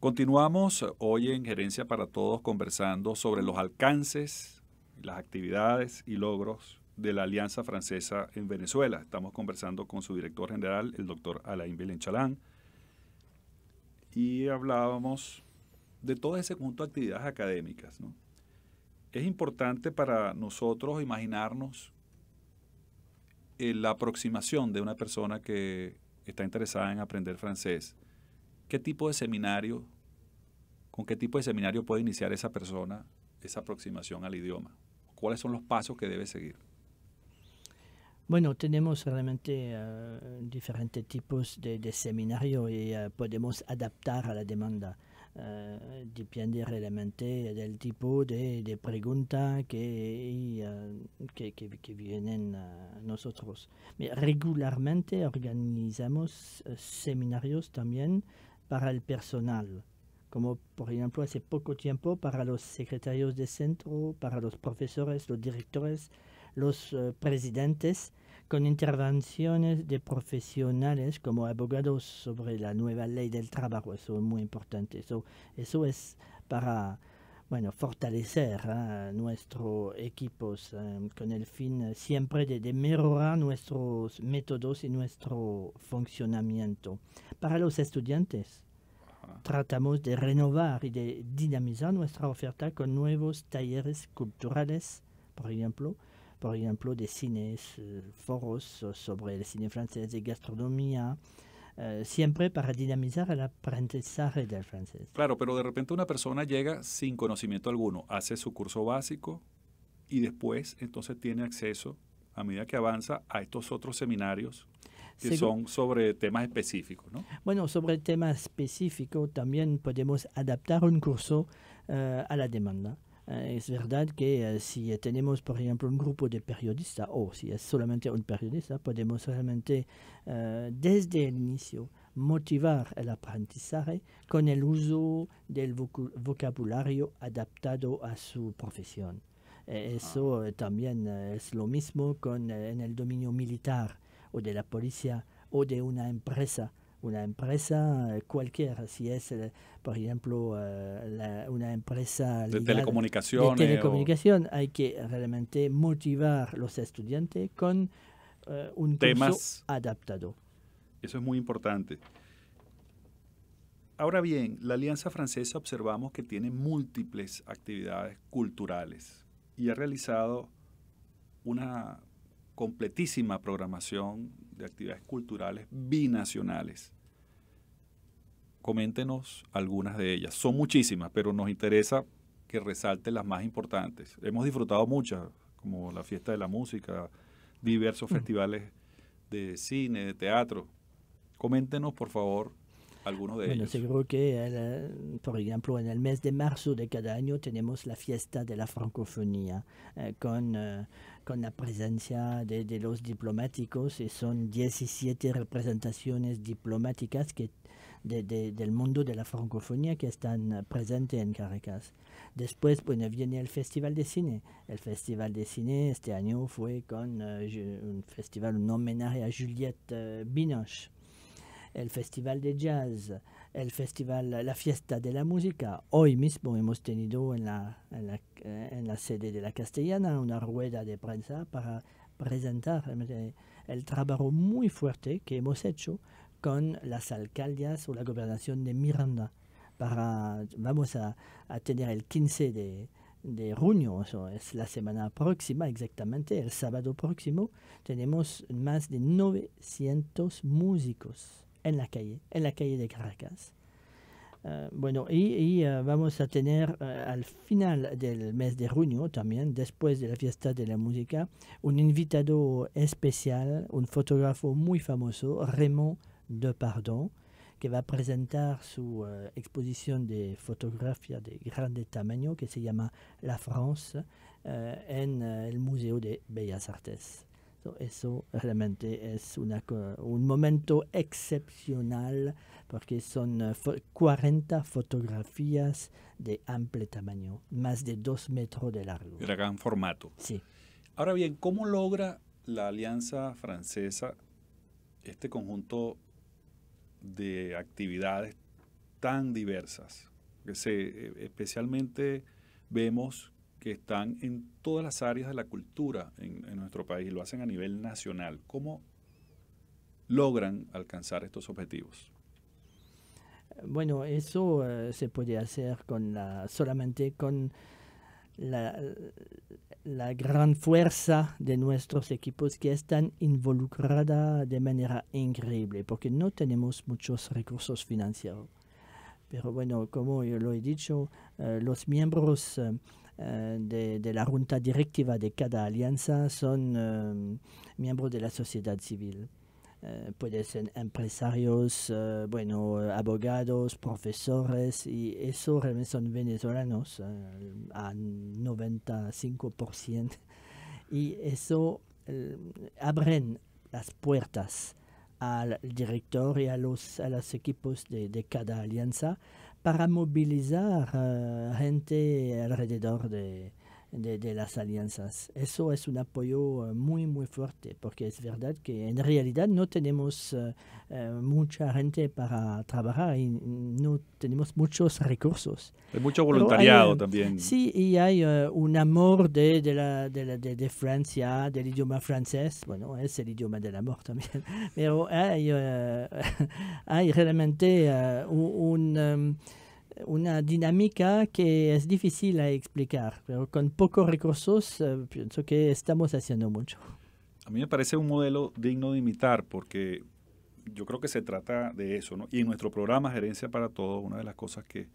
Continuamos hoy en Gerencia para Todos conversando sobre los alcances, las actividades y logros de la Alianza Francesa en Venezuela. Estamos conversando con su director general, el doctor Alain Belenchalán, y hablábamos de todo ese conjunto de actividades académicas. Es importante para nosotros imaginarnos la aproximación de una persona que está interesada en aprender francés ¿Qué tipo de seminario, con qué tipo de seminario puede iniciar esa persona esa aproximación al idioma? ¿Cuáles son los pasos que debe seguir? Bueno, tenemos realmente eh, diferentes tipos de, seminarios y eh, podemos adaptar a la demanda. Eh, depende realmente del tipo de, de pregunta que, que, vienen a nosotros. Regularmente organizamos seminarios también para el personal, como por ejemplo hace poco tiempo para los secretarios de centro, para los profesores, los directores, los eh, presidentes, con intervenciones de profesionales como abogados sobre la nueva ley del trabajo. Eso es muy importante. eso es para bueno, fortalecer ¿eh? nuestros equipos con el fin siempre de, mejorar nuestros métodos y nuestro funcionamiento. Para los estudiantes, tratamos de renovar y de dinamizar nuestra oferta con nuevos talleres culturales, por ejemplo, por ejemplo de cines, eh, foros sobre el cine francés, de gastronomía, eh, siempre para dinamizar el aprendizaje del francés. Claro, pero de repente una persona llega sin conocimiento alguno, hace su curso básico y después entonces tiene acceso, a medida que avanza, a estos otros seminarios que son sobre temas específicos, Bueno, sobre temas específicos también podemos adaptar un curso eh, a la demanda. Eh, es verdad que eh, si tenemos, por ejemplo, un grupo de periodistas, o si es solamente un periodista, podemos realmente eh, desde el inicio motivar el aprendizaje con el uso del vocabulario adaptado a su profesión. Eso ah. también es lo mismo con, en el dominio militar o de la policía o de una empresa una empresa eh, cualquiera, si es, eh, por ejemplo, eh, una empresa de telecomunicaciones. telecomunicación, hay que realmente motivar los estudiantes con un curso adaptado. Eso es muy importante. Ahora bien, la Alianza Francesa observamos que tiene múltiples actividades culturales y ha realizado una completísima programación de actividades culturales binacionales. Coméntenos algunas de ellas. Son muchísimas, pero nos interesa que resalte las más importantes. Hemos disfrutado muchas, como la fiesta de la música, diversos mm. festivales de cine, de teatro. Coméntenos, por favor, alguno de bueno, Seguro que, el, eh, por ejemplo, en el mes de marzo de cada año tenemos la fiesta de la francofonía eh, con, eh, con, la presencia de, los diplomáticos y son 17 representaciones diplomáticas que, de, de, del mundo de la francofonía que están presentes en Caracas. Después, bueno, viene el Festival de Cine. El Festival de Cine este año fue con un festival, un a Juliette Binoche el Festival de Jazz, el Festival, la Fiesta de la Música. Hoy mismo hemos tenido en la, eh, sede de la Castellana una rueda de prensa para presentar el trabajo muy fuerte que hemos hecho con las alcaldías o la gobernación de Miranda. Para, vamos a, tener el 15 de, junio, es la semana próxima exactamente, el sábado próximo, tenemos más de 900 músicos en la calle, en la calle de Caracas. Uh, bueno, euh, y, y vamos a tener euh, al final del mes de juin también, después de la fiesta de la música, un invitado especial, un fotógrafo muy famoso, Raymond de Pardon, qui va présenter presentar eh, exposition de fotografía de grande tamaño qui se llama La France eh, en eh, el Museo de Bellas Artes. Eso, realmente es un momento excepcional porque son 40 eh, fotografías de amplio tamaño, más de 2 metros de largo. Gran formato. Sí. Ahora bien, ¿cómo logra la Alianza Francesa este conjunto de actividades tan diversas? Se, eh, especialmente vemos que están en todas las áreas de la cultura en, nuestro país y lo hacen a nivel nacional. ¿Cómo logran alcanzar estos objetivos? Bueno, eso eh, se puede hacer con la, solamente con la, gran fuerza de nuestros equipos que están involucrados de manera increíble, porque no tenemos muchos recursos financieros. Pero bueno, como yo lo he dicho, eh, los miembros eh, eh, de, la junta directiva de cada alianza son eh, miembros de la sociedad civil. Eh, pueden ser empresarios, bueno, abogados, profesores, y eso realmente son venezolanos, eh, a 95%. Y eso abren las puertas al director y a los, a equipos de cada alianza Paramobilizar mobilizar uh, eh, gente alrededor de, de, de, las alianzas. Eso es un apoyo eh, muy, muy fuerte, porque es verdad que en realidad no tenemos eh, eh, mucha gente para trabajar y no tenemos muchos recursos. Hay mucho voluntariado también. Sí, y hay un amor de, de, la, de, de, Francia, del idioma francés. Bueno, es el idioma del amor también. Pero hay, realmente un... Em, una dinámica que es difícil a explicar, pero con pocos recursos eh, pienso que estamos haciendo mucho. A mí me parece un modelo digno de imitar porque yo creo que se trata de eso, ¿no? Y en nuestro programa Gerencia para Todos, una de las cosas que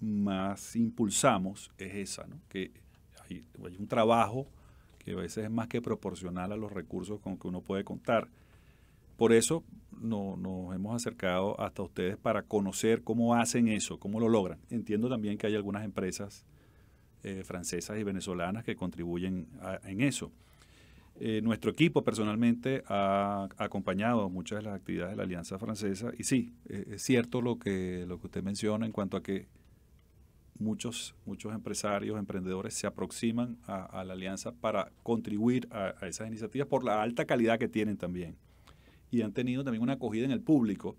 más impulsamos es esa, ¿no? Que hay, hay un trabajo que a veces es más que proporcional a los recursos con que uno puede contar. Por eso, nos hemos acercado hasta ustedes para conocer cómo hacen eso, cómo lo logran. Entiendo también que hay algunas empresas eh, francesas y venezolanas que contribuyen en eso. Eh, nuestro equipo personalmente ha acompañado muchas de las actividades de la Alianza Francesa y sí, eh, es cierto lo que, lo que usted menciona en cuanto a que muchos, muchos empresarios, emprendedores se aproximan a, la Alianza para contribuir a esas iniciativas por la alta calidad que tienen también y han tenido también una acogida en el público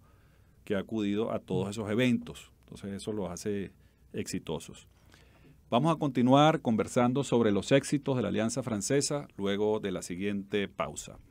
que ha acudido a todos esos eventos. Entonces eso los hace exitosos. Vamos a continuar conversando sobre los éxitos de la Alianza Francesa luego de la siguiente pausa.